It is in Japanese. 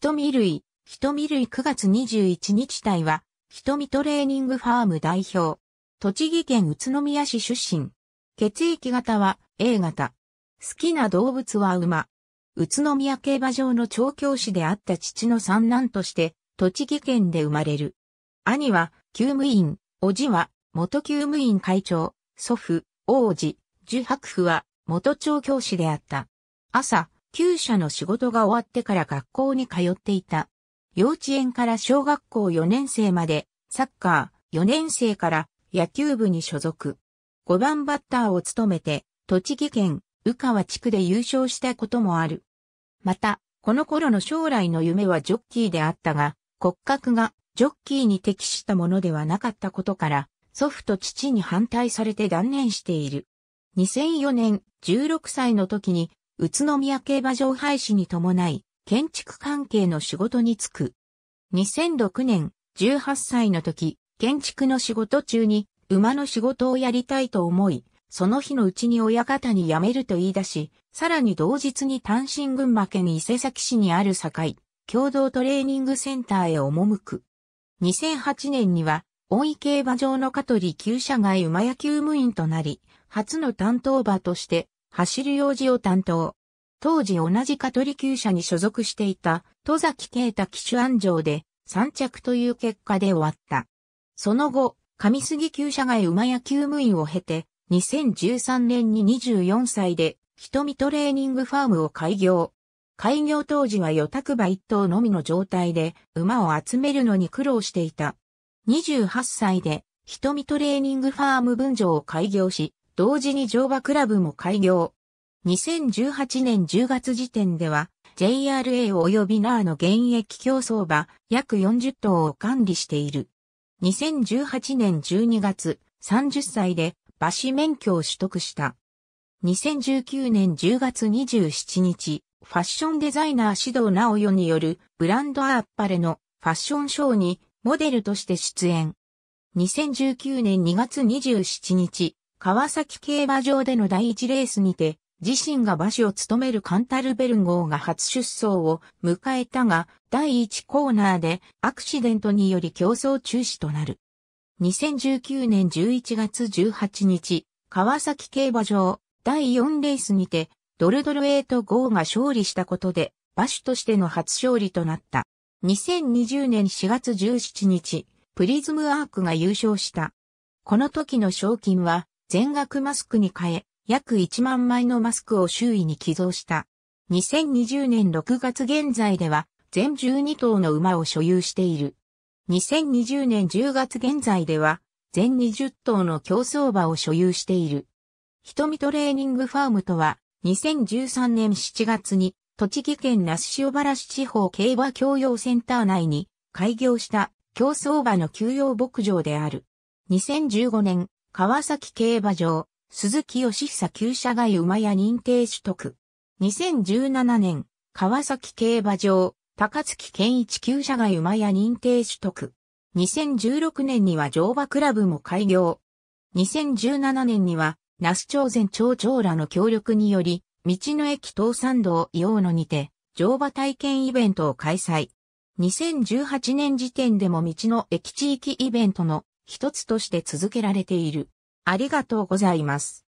瞳類、瞳類9月21日隊は、瞳トレーニングファーム代表。栃木県宇都宮市出身。血液型は A 型。好きな動物は馬。宇都宮競馬場の調教師であった父の三男として、栃木県で生まれる。兄は、厩務員、叔父は、元厩務員会長、祖父、王子、樹白夫は、元調教師であった。朝、旧社の仕事が終わってから学校に通っていた。幼稚園から小学校4年生まで、サッカー4年生から野球部に所属。5番バッターを務めて、栃木県、宇川地区で優勝したこともある。また、この頃の将来の夢はジョッキーであったが、骨格がジョッキーに適したものではなかったことから、祖父と父に反対されて断念している。2004年、16歳の時に宇都宮競馬場廃止に伴い、建築関係の仕事に就く。2006年、18歳の時、建築の仕事中に、馬の仕事をやりたいと思い、その日のうちに親方に辞めると言い出し、さらに同日に単身群馬県伊勢崎市にある境、共同トレーニングセンターへ赴く。2008年には、大井競馬場の香取厩舎外馬野球務員となり、初の担当馬として走る用事を担当。当時同じカトリ級社に所属していた戸崎啓太騎手安城で3着という結果で終わった。その後、上杉旧社外馬屋救務員を経て、2013年に24歳で、瞳トレーニングファームを開業。開業当時は予託馬一頭のみの状態で、馬を集めるのに苦労していた。28歳で、瞳トレーニングファーム分譲を開業し、同時に乗馬クラブも開業。2018年10月時点では、JRA 及び NAR の現役競走馬約40頭を管理している。2018年12月、30歳で馬士免許を取得した。2019年10月27日、ファッションデザイナー指導直代によるブランドアッパレのファッションショーにモデルとして出演。2019年2月27日、川崎競馬場での第一レースにて、自身が馬主を務めるカンタルベル号が初出走を迎えたが、第1コーナーでアクシデントにより競争中止となる。2019年11月18日、川崎競馬場第4レースにて、ドルドルエイト号が勝利したことで、馬主としての初勝利となった。2020年4月17日、プリズムアークが優勝した。この時の賞金は全額マスクに変え、約1万枚のマスクを周囲に寄贈した。2020年6月現在では、全12頭の馬を所有している。2020年10月現在では、全20頭の競走馬を所有している。瞳トレーニングファームとは、2013年7月に、栃木県那須塩原市地方競馬教養センター内に開業した競走馬の休養牧場である。2015年、川崎競馬場、鈴木義久旧車外馬や認定取得。2017年、川崎競馬場、高槻健一旧車外馬や認定取得。2016年には乗馬クラブも開業。2017年には、那須町前町長らの協力により、道の駅東山道洋野にて、乗馬体験イベントを開催。2018年時点でも道の駅地域イベントの一つとして続けられている。ありがとうございます。